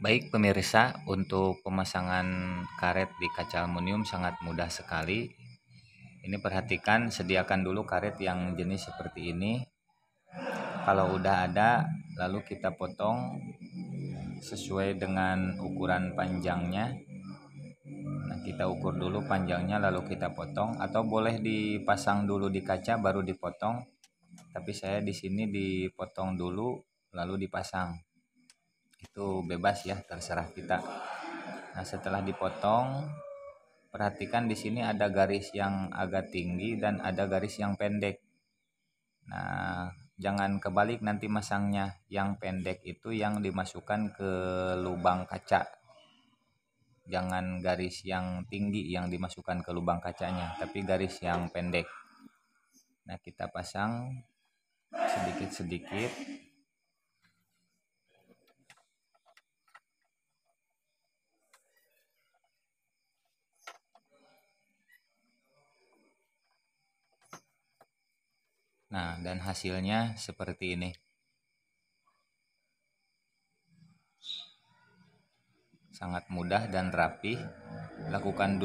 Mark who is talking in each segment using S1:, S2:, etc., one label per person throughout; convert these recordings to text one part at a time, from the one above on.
S1: Baik pemirsa, untuk pemasangan karet di kaca aluminium sangat mudah sekali. Ini perhatikan, sediakan dulu karet yang jenis seperti ini. Kalau udah ada, lalu kita potong sesuai dengan ukuran panjangnya. Nah, kita ukur dulu panjangnya lalu kita potong atau boleh dipasang dulu di kaca baru dipotong. Tapi saya di sini dipotong dulu lalu dipasang itu bebas ya terserah kita nah setelah dipotong perhatikan di sini ada garis yang agak tinggi dan ada garis yang pendek nah jangan kebalik nanti masangnya yang pendek itu yang dimasukkan ke lubang kaca jangan garis yang tinggi yang dimasukkan ke lubang kacanya tapi garis yang pendek nah kita pasang sedikit-sedikit Nah, dan hasilnya seperti ini. Sangat mudah dan rapi. Lakukan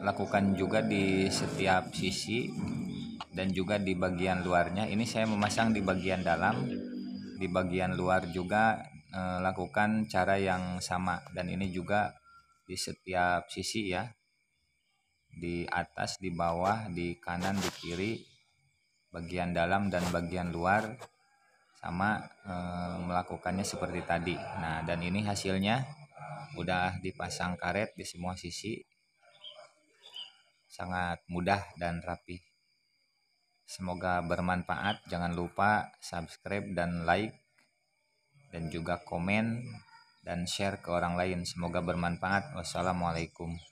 S1: lakukan juga di setiap sisi dan juga di bagian luarnya. Ini saya memasang di bagian dalam, di bagian luar juga e, lakukan cara yang sama dan ini juga di setiap sisi ya. Di atas, di bawah, di kanan, di kiri bagian dalam dan bagian luar sama e, melakukannya seperti tadi. Nah, dan ini hasilnya udah dipasang karet di semua sisi. Sangat mudah dan rapi. Semoga bermanfaat. Jangan lupa subscribe dan like dan juga komen dan share ke orang lain. Semoga bermanfaat. Wassalamualaikum.